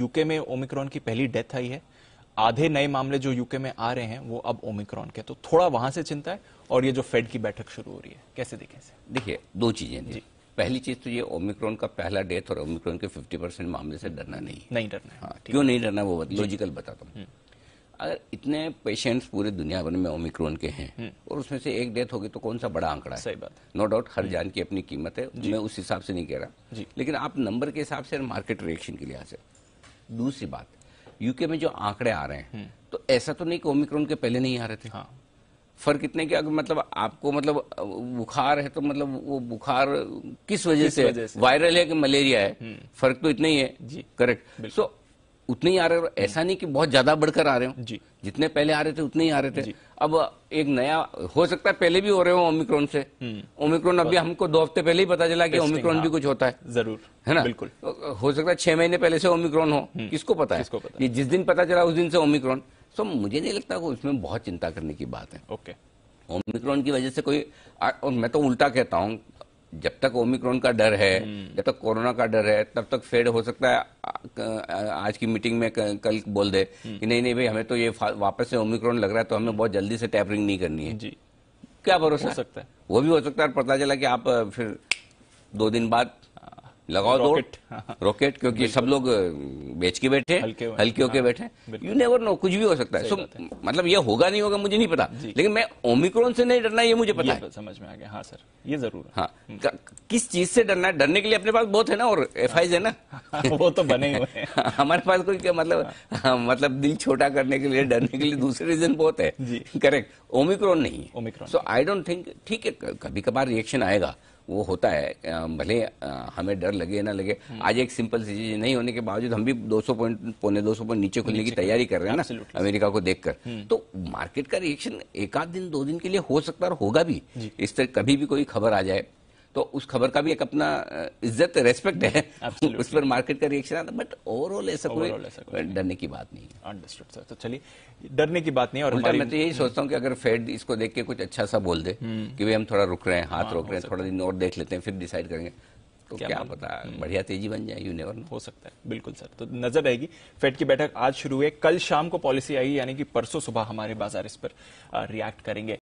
UK में Omicron की पहली डेथ आई है आधे नए मामले जो यूके में आ रहे हैं वो अब ओमिक्रॉन के तो थोड़ा वहां से चिंता है और ये जो फेड की बैठक शुरू हो रही है कैसे देखें देखिए दो चीजें जी पहली चीज तो ये ओमिक्रॉन का पहला डेथ और ओमिक्रॉन के 50 परसेंट मामले से डरना नहीं नहीं डरना हाँ, क्यों नहीं डरना वो लॉजिकल बताता हूँ हम्म। अगर इतने पेशेंट्स पूरे दुनिया भर में ओमिक्रॉन के हैं हम्म। और उसमें से एक डेथ होगी तो कौन सा बड़ा आंकड़ा है सही बात नो डाउट हर हम्म। जान की अपनी कीमत है मैं उस हिसाब से नहीं कह रहा लेकिन आप नंबर के हिसाब से मार्केट रिएक्शन के लिहाज से दूसरी बात यूके में जो आंकड़े आ रहे हैं हम्म। तो ऐसा तो नहीं कि ओमिक्रोन के पहले नहीं आ रहे थे हाँ। फर्क इतने कि अगर मतलब आपको मतलब बुखार है तो मतलब वो बुखार किस वजह से, से? वायरल है कि मलेरिया है हम्म। फर्क तो इतना ही है जी करेक्ट सो so, उतने ही आ रहे और ऐसा नहीं कि बहुत ज्यादा बढ़कर आ रहे हो जी जितने पहले आ रहे थे उतने ही आ रहे थे अब एक नया हो सकता है पहले भी हो रहे हो ओमिक्रॉन से हम्म। ओमिक्रॉन अभी हमको दो हफ्ते पहले ही पता चला कि ओमिक्रॉन हाँ। भी कुछ होता है जरूर है ना बिल्कुल हो सकता है छह महीने पहले से ओमिक्रॉन हो हम्म। किसको पता है किसको पता ये जिस दिन पता चला उस दिन से ओमिक्रॉन सो मुझे नहीं लगता उसमें बहुत चिंता करने की बात है ओके ओमिक्रॉन की वजह से कोई और मैं तो उल्टा कहता हूँ जब तक ओमिक्रॉन का डर है हम्म। जब तक कोरोना का डर है तब तक फेड हो सकता है आज की मीटिंग में कल बोल दे हम्म। कि नहीं नहीं भाई हमें तो ये वापस से ओमिक्रॉन लग रहा है तो हमें बहुत जल्दी से टैपरिंग नहीं करनी है जी क्या भरोसा हो सकता है वो भी हो सकता है पता चला कि आप फिर दो दिन बाद लगाओ दो रॉकेट क्योंकि सब लोग बेच के बैठे हल्के होके हाँ, बैठे यू नेवर नो कुछ भी हो सकता है सो मतलब ये होगा नहीं होगा मुझे नहीं पता लेकिन मैं ओमिक्रोन से नहीं डरना ये मुझे पता है समझ में आ गया हाँ सर ये जरूर हाँ हम्म। किस चीज से डरना है डरने के लिए अपने पास बहुत है ना और एफ है ना हाँ, वो तो बने हुए हमारे पास कोई क्या मतलब हाँ, मतलब दिल छोटा करने के लिए डरने के लिए दूसरे रीजन बहुत है करेक्ट ओमिक्रोन नहीं omicron so I don't think ठीक है कभी कभार रिएक्शन आएगा वो होता है भले हमें डर लगे ना लगे हम्म। आज एक सिंपल सी चीज नहीं होने के बावजूद हम भी 200 पॉइंट पौने 200 पॉइंट नीचे खुलने की तैयारी कर रहे हैं ना अमेरिका को देखकर हम्म। तो मार्केट का रिएक्शन एक आध दिन दो दिन के लिए हो सकता है और होगा भी इस तरह कभी भी कोई खबर आ जाए तो उस खबर का भी एक अपना इज्जत रेस्पेक्ट है Absolutely. उस पर मार्केट का रिएक्शन आता बट ओवरऑल ऐसा कोई डरने की बात नहीं है अंडरस्टूड सर तो चलिए डरने की बात नहीं और मैं तो यही सोचता हूँ कि अगर फेड इसको देख के कुछ अच्छा सा बोल दे हम्म। कि भाई हम थोड़ा रुक रहे हैं हाथ हाँ, रोक रहे हैं थोड़ा दिन और देख लेते हैं फिर डिसाइड करेंगे तो क्या, क्या पता हम्म। बढ़िया तेजी बन जाए यू नेवर हो सकता है बिल्कुल सर तो नजर रहेगी फेड की बैठक आज शुरू हुई कल शाम को पॉलिसी आई यानी कि परसों सुबह हमारे बाजार इस पर रिएक्ट करेंगे